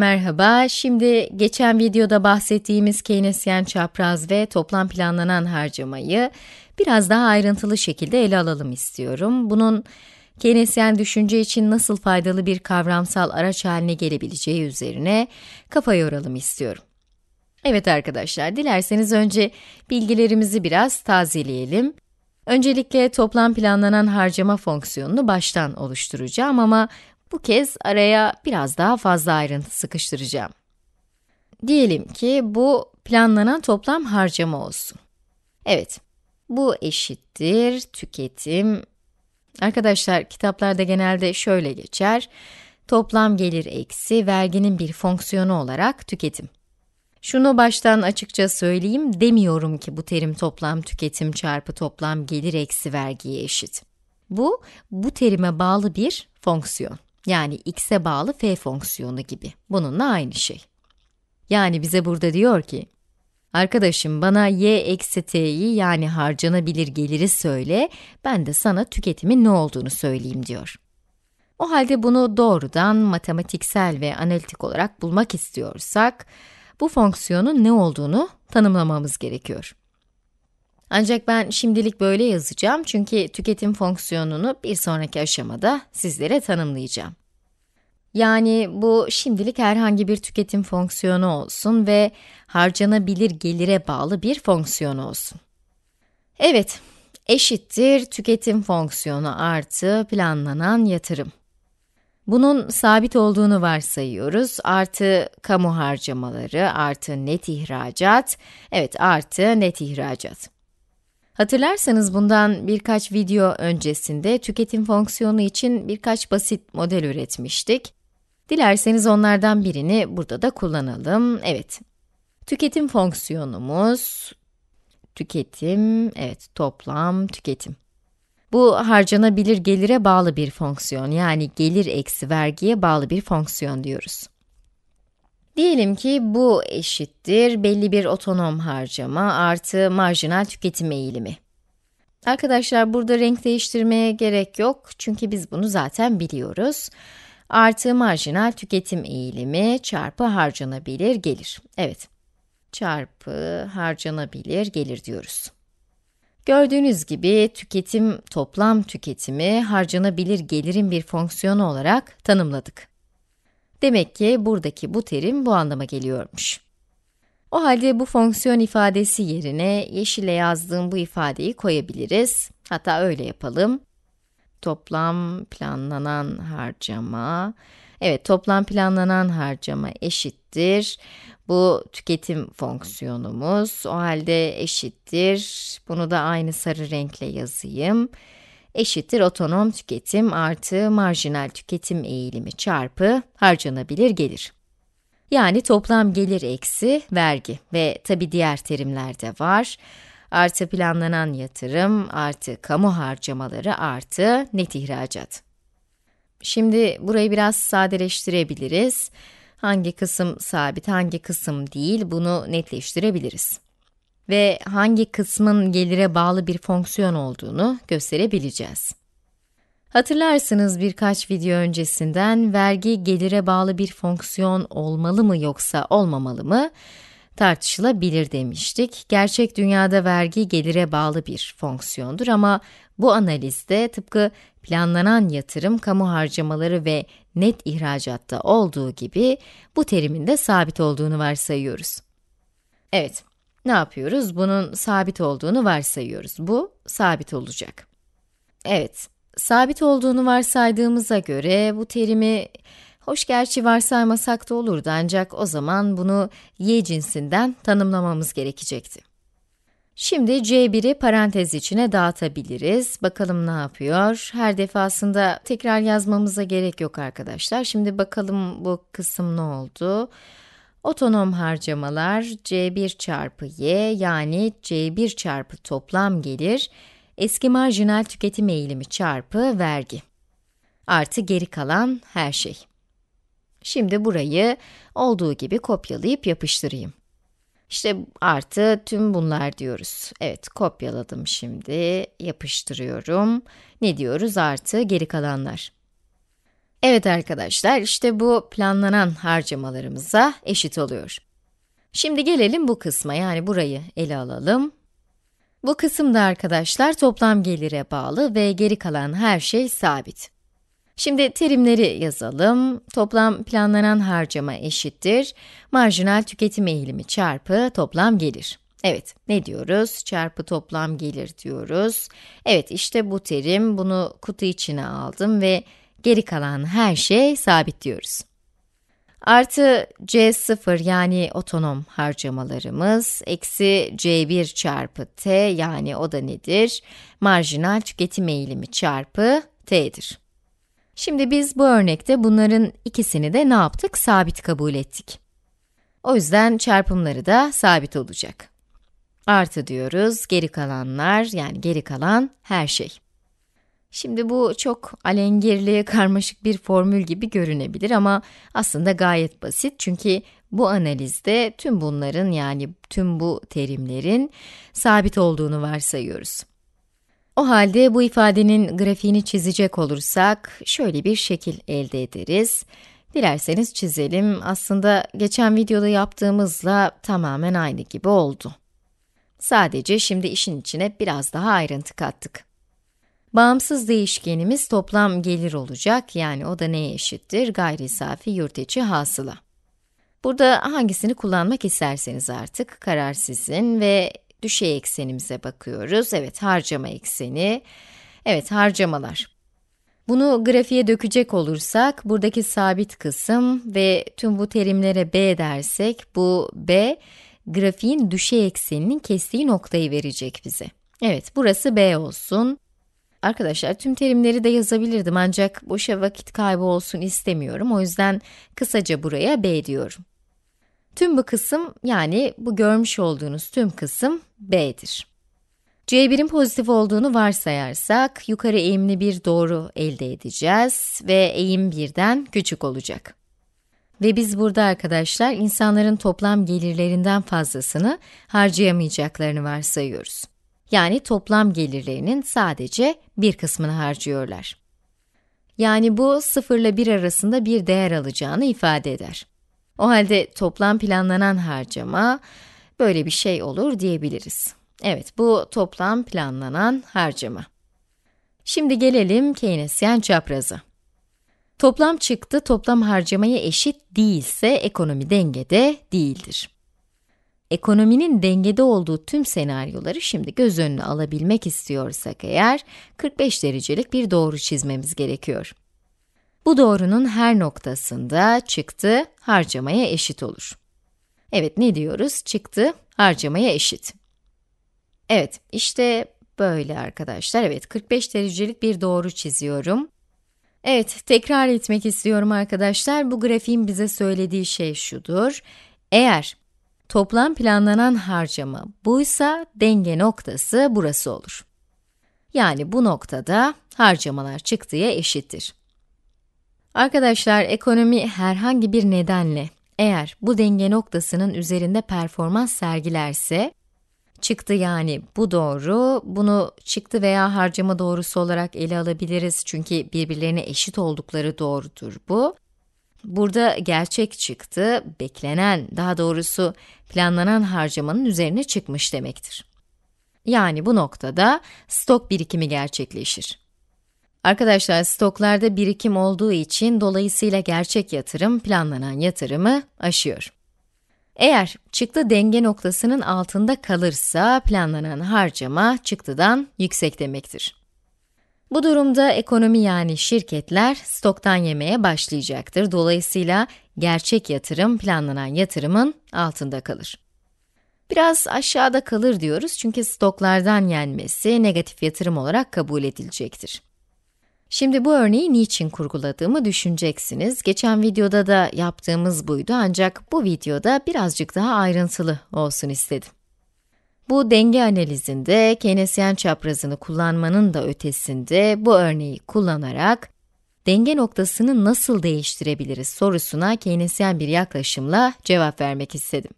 Merhaba, şimdi geçen videoda bahsettiğimiz Keynesyen çapraz ve toplam planlanan harcamayı biraz daha ayrıntılı şekilde ele alalım istiyorum. Bunun Keynesyen düşünce için nasıl faydalı bir kavramsal araç haline gelebileceği üzerine kafa yoralım istiyorum. Evet arkadaşlar, dilerseniz önce bilgilerimizi biraz tazeleyelim. Öncelikle toplam planlanan harcama fonksiyonunu baştan oluşturacağım ama bu kez araya biraz daha fazla ayrıntı sıkıştıracağım. Diyelim ki bu planlanan toplam harcama olsun. Evet, bu eşittir tüketim. Arkadaşlar kitaplarda genelde şöyle geçer. Toplam gelir eksi verginin bir fonksiyonu olarak tüketim. Şunu baştan açıkça söyleyeyim, demiyorum ki bu terim toplam tüketim çarpı toplam gelir eksi vergiye eşit. Bu, bu terime bağlı bir fonksiyon. Yani x'e bağlı f fonksiyonu gibi. Bununla aynı şey. Yani bize burada diyor ki, Arkadaşım bana y eksi t'yi yani harcanabilir geliri söyle, ben de sana tüketimin ne olduğunu söyleyeyim diyor. O halde bunu doğrudan matematiksel ve analitik olarak bulmak istiyorsak, bu fonksiyonun ne olduğunu tanımlamamız gerekiyor. Ancak ben şimdilik böyle yazacağım çünkü tüketim fonksiyonunu bir sonraki aşamada sizlere tanımlayacağım. Yani bu şimdilik herhangi bir tüketim fonksiyonu olsun ve harcanabilir gelire bağlı bir fonksiyon olsun. Evet, eşittir tüketim fonksiyonu artı planlanan yatırım. Bunun sabit olduğunu varsayıyoruz. Artı kamu harcamaları, artı net ihracat, evet artı net ihracat. Hatırlarsanız bundan birkaç video öncesinde tüketim fonksiyonu için birkaç basit model üretmiştik. Dilerseniz onlardan birini burada da kullanalım. Evet, tüketim fonksiyonumuz, tüketim, evet toplam tüketim. Bu harcanabilir gelire bağlı bir fonksiyon, yani gelir eksi vergiye bağlı bir fonksiyon diyoruz. Diyelim ki bu eşittir belli bir otonom harcama artı marjinal tüketim eğilimi. Arkadaşlar burada renk değiştirmeye gerek yok çünkü biz bunu zaten biliyoruz. Artı marjinal tüketim eğilimi çarpı harcanabilir gelir. Evet, çarpı harcanabilir gelir diyoruz. Gördüğünüz gibi tüketim, toplam tüketimi harcanabilir gelirin bir fonksiyonu olarak tanımladık. Demek ki buradaki bu terim bu anlama geliyormuş. O halde bu fonksiyon ifadesi yerine yeşile yazdığım bu ifadeyi koyabiliriz. Hatta öyle yapalım. Toplam planlanan harcama, evet toplam planlanan harcama eşittir. Bu tüketim fonksiyonumuz, o halde eşittir. Bunu da aynı sarı renkle yazayım eşittir otonom tüketim artı marjinal tüketim eğilimi çarpı harcanabilir gelir. Yani toplam gelir eksi vergi ve tabi diğer terimler de var. Artı planlanan yatırım, artı kamu harcamaları, artı net ihracat. Şimdi burayı biraz sadeleştirebiliriz. Hangi kısım sabit, hangi kısım değil bunu netleştirebiliriz ve hangi kısmın gelire bağlı bir fonksiyon olduğunu gösterebileceğiz. Hatırlarsınız birkaç video öncesinden vergi gelire bağlı bir fonksiyon olmalı mı yoksa olmamalı mı tartışılabilir demiştik. Gerçek dünyada vergi gelire bağlı bir fonksiyondur ama bu analizde tıpkı planlanan yatırım, kamu harcamaları ve net ihracatta olduğu gibi bu terimin de sabit olduğunu varsayıyoruz. Evet, ne yapıyoruz? Bunun sabit olduğunu varsayıyoruz. Bu sabit olacak. Evet, sabit olduğunu varsaydığımıza göre bu terimi hoş gerçi varsaymasak da olurdu ancak o zaman bunu y cinsinden tanımlamamız gerekecekti. Şimdi c1'i parantez içine dağıtabiliriz. Bakalım ne yapıyor? Her defasında tekrar yazmamıza gerek yok arkadaşlar. Şimdi bakalım bu kısım ne oldu? Otonom harcamalar C1 çarpı Y yani C1 çarpı toplam gelir, eski marjinal tüketim eğilimi çarpı vergi. Artı geri kalan her şey. Şimdi burayı olduğu gibi kopyalayıp yapıştırayım. İşte artı tüm bunlar diyoruz. Evet kopyaladım şimdi, yapıştırıyorum. Ne diyoruz artı geri kalanlar. Evet arkadaşlar, işte bu planlanan harcamalarımıza eşit oluyor. Şimdi gelelim bu kısma, yani burayı ele alalım. Bu kısımda arkadaşlar toplam gelire bağlı ve geri kalan her şey sabit. Şimdi terimleri yazalım. Toplam planlanan harcama eşittir. Marjinal tüketim eğilimi çarpı toplam gelir. Evet, ne diyoruz? Çarpı toplam gelir diyoruz. Evet, işte bu terim. Bunu kutu içine aldım ve Geri kalan her şey sabit diyoruz. Artı C0 yani otonom harcamalarımız, eksi C1 çarpı T yani o da nedir? Marjinal tüketim eğilimi çarpı T'dir. Şimdi biz bu örnekte bunların ikisini de ne yaptık? Sabit kabul ettik. O yüzden çarpımları da sabit olacak. Artı diyoruz, geri kalanlar yani geri kalan her şey. Şimdi bu çok alengirli, karmaşık bir formül gibi görünebilir ama aslında gayet basit. Çünkü bu analizde tüm bunların yani tüm bu terimlerin sabit olduğunu varsayıyoruz. O halde bu ifadenin grafiğini çizecek olursak şöyle bir şekil elde ederiz. Dilerseniz çizelim. Aslında geçen videoda yaptığımızla tamamen aynı gibi oldu. Sadece şimdi işin içine biraz daha ayrıntı kattık. Bağımsız değişkenimiz toplam gelir olacak. Yani o da neye eşittir? Gayri safi yurt içi hasıla. Burada hangisini kullanmak isterseniz artık karar sizin ve düşey eksenimize bakıyoruz. Evet, harcama ekseni. Evet, harcamalar. Bunu grafiğe dökecek olursak, buradaki sabit kısım ve tüm bu terimlere b dersek, bu b, grafiğin düşey ekseninin kestiği noktayı verecek bize. Evet, burası b olsun. Arkadaşlar tüm terimleri de yazabilirdim ancak boşa vakit kaybı olsun istemiyorum. O yüzden kısaca buraya b diyorum. Tüm bu kısım yani bu görmüş olduğunuz tüm kısım b'dir. C1'in pozitif olduğunu varsayarsak yukarı eğimli bir doğru elde edeceğiz ve eğim 1'den küçük olacak. Ve biz burada arkadaşlar insanların toplam gelirlerinden fazlasını harcayamayacaklarını varsayıyoruz yani toplam gelirlerinin sadece bir kısmını harcıyorlar. Yani bu 0 ile 1 arasında bir değer alacağını ifade eder. O halde toplam planlanan harcama böyle bir şey olur diyebiliriz. Evet, bu toplam planlanan harcama. Şimdi gelelim Keynesyen çaprazı. Toplam çıktı toplam harcamaya eşit değilse ekonomi dengede değildir ekonominin dengede olduğu tüm senaryoları şimdi göz önüne alabilmek istiyorsak eğer, 45 derecelik bir doğru çizmemiz gerekiyor. Bu doğrunun her noktasında çıktı harcamaya eşit olur. Evet ne diyoruz? Çıktı harcamaya eşit. Evet işte böyle arkadaşlar. Evet 45 derecelik bir doğru çiziyorum. Evet tekrar etmek istiyorum arkadaşlar. Bu grafiğin bize söylediği şey şudur. Eğer toplam planlanan harcama buysa denge noktası burası olur. Yani bu noktada harcamalar çıktıya eşittir. Arkadaşlar ekonomi herhangi bir nedenle eğer bu denge noktasının üzerinde performans sergilerse çıktı yani bu doğru, bunu çıktı veya harcama doğrusu olarak ele alabiliriz çünkü birbirlerine eşit oldukları doğrudur bu. Burada gerçek çıktı, beklenen, daha doğrusu planlanan harcamanın üzerine çıkmış demektir. Yani bu noktada stok birikimi gerçekleşir. Arkadaşlar stoklarda birikim olduğu için dolayısıyla gerçek yatırım planlanan yatırımı aşıyor. Eğer çıktı denge noktasının altında kalırsa planlanan harcama çıktıdan yüksek demektir. Bu durumda ekonomi yani şirketler stoktan yemeye başlayacaktır. Dolayısıyla gerçek yatırım planlanan yatırımın altında kalır. Biraz aşağıda kalır diyoruz çünkü stoklardan yenmesi negatif yatırım olarak kabul edilecektir. Şimdi bu örneği niçin kurguladığımı düşüneceksiniz. Geçen videoda da yaptığımız buydu ancak bu videoda birazcık daha ayrıntılı olsun istedim. Bu denge analizinde Keynesyen çaprazını kullanmanın da ötesinde bu örneği kullanarak denge noktasını nasıl değiştirebiliriz sorusuna Keynesyen bir yaklaşımla cevap vermek istedim.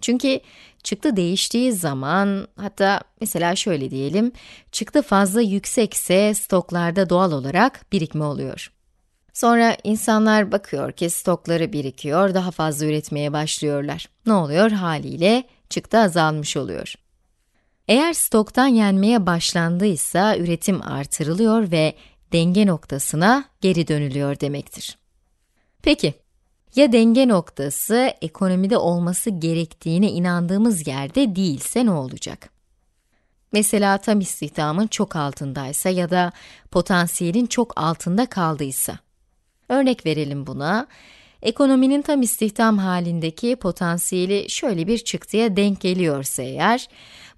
Çünkü çıktı değiştiği zaman, hatta mesela şöyle diyelim, çıktı fazla yüksekse stoklarda doğal olarak birikme oluyor. Sonra insanlar bakıyor ki stokları birikiyor, daha fazla üretmeye başlıyorlar. Ne oluyor? Haliyle çıktı azalmış oluyor. Eğer stoktan yenmeye başlandıysa üretim artırılıyor ve denge noktasına geri dönülüyor demektir. Peki, ya denge noktası ekonomide olması gerektiğine inandığımız yerde değilse ne olacak? Mesela tam istihdamın çok altındaysa ya da potansiyelin çok altında kaldıysa. Örnek verelim buna. Ekonominin tam istihdam halindeki potansiyeli şöyle bir çıktıya denk geliyorsa eğer,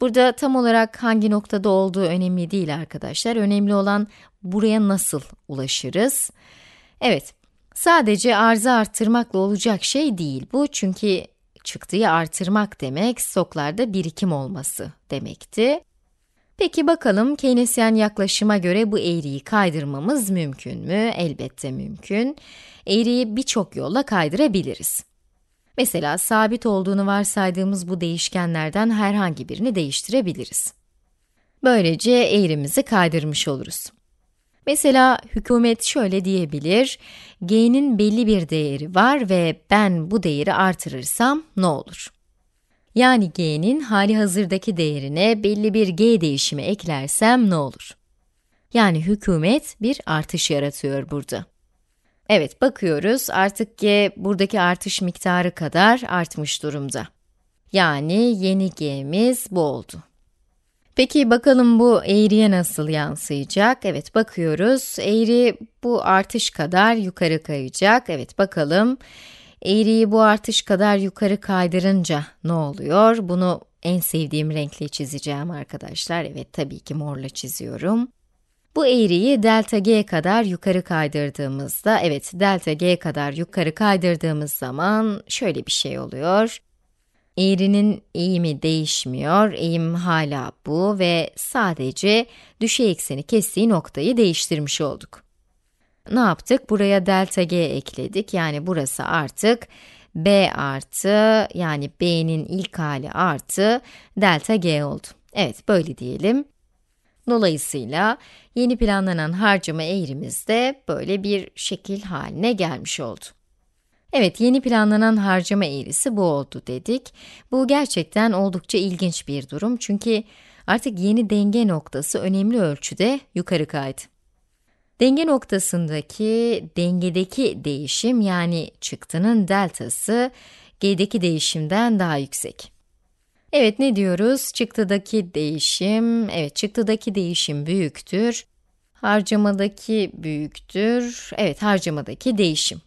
burada tam olarak hangi noktada olduğu önemli değil arkadaşlar. Önemli olan buraya nasıl ulaşırız? Evet, sadece arzı arttırmakla olacak şey değil bu. Çünkü çıktığı artırmak demek, stoklarda birikim olması demekti. Peki bakalım Keynesyen yaklaşıma göre bu eğriyi kaydırmamız mümkün mü? Elbette mümkün. Eğriyi birçok yolla kaydırabiliriz. Mesela sabit olduğunu varsaydığımız bu değişkenlerden herhangi birini değiştirebiliriz. Böylece eğrimizi kaydırmış oluruz. Mesela hükümet şöyle diyebilir, g'nin belli bir değeri var ve ben bu değeri artırırsam ne olur? Yani g'nin hali hazırdaki değerine belli bir g değişimi eklersem ne olur? Yani hükümet bir artış yaratıyor burada. Evet, bakıyoruz artık g buradaki artış miktarı kadar artmış durumda. Yani yeni g'miz bu oldu. Peki bakalım bu eğriye nasıl yansıyacak? Evet bakıyoruz. Eğri bu artış kadar yukarı kayacak. Evet bakalım. Eğriyi bu artış kadar yukarı kaydırınca ne oluyor? Bunu en sevdiğim renkle çizeceğim arkadaşlar. Evet tabii ki morla çiziyorum. Bu eğriyi delta g kadar yukarı kaydırdığımızda, evet delta g kadar yukarı kaydırdığımız zaman şöyle bir şey oluyor. Eğrinin eğimi değişmiyor, eğim hala bu ve sadece düşey ekseni kestiği noktayı değiştirmiş olduk ne yaptık? Buraya delta g ekledik. Yani burası artık b artı yani b'nin ilk hali artı delta g oldu. Evet böyle diyelim. Dolayısıyla yeni planlanan harcama eğrimiz de böyle bir şekil haline gelmiş oldu. Evet, yeni planlanan harcama eğrisi bu oldu dedik. Bu gerçekten oldukça ilginç bir durum çünkü artık yeni denge noktası önemli ölçüde yukarı kaydı. Denge noktasındaki dengedeki değişim yani çıktının deltası g'deki değişimden daha yüksek. Evet ne diyoruz? Çıktıdaki değişim, evet çıktıdaki değişim büyüktür. Harcamadaki büyüktür. Evet harcamadaki değişim.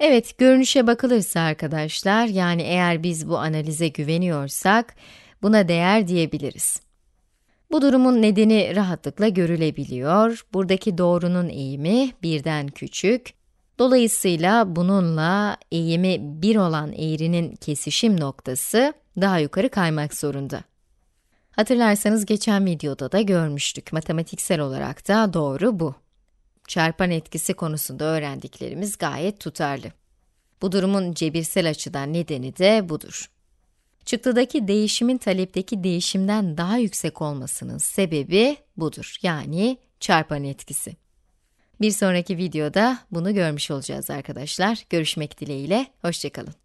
Evet görünüşe bakılırsa arkadaşlar yani eğer biz bu analize güveniyorsak buna değer diyebiliriz. Bu durumun nedeni rahatlıkla görülebiliyor. Buradaki doğrunun eğimi birden küçük. Dolayısıyla bununla eğimi 1 olan eğrinin kesişim noktası daha yukarı kaymak zorunda. Hatırlarsanız geçen videoda da görmüştük. Matematiksel olarak da doğru bu. Çarpan etkisi konusunda öğrendiklerimiz gayet tutarlı. Bu durumun cebirsel açıdan nedeni de budur. Çıktıdaki değişimin talepteki değişimden daha yüksek olmasının sebebi budur. Yani çarpan etkisi. Bir sonraki videoda bunu görmüş olacağız arkadaşlar. Görüşmek dileğiyle, hoşçakalın.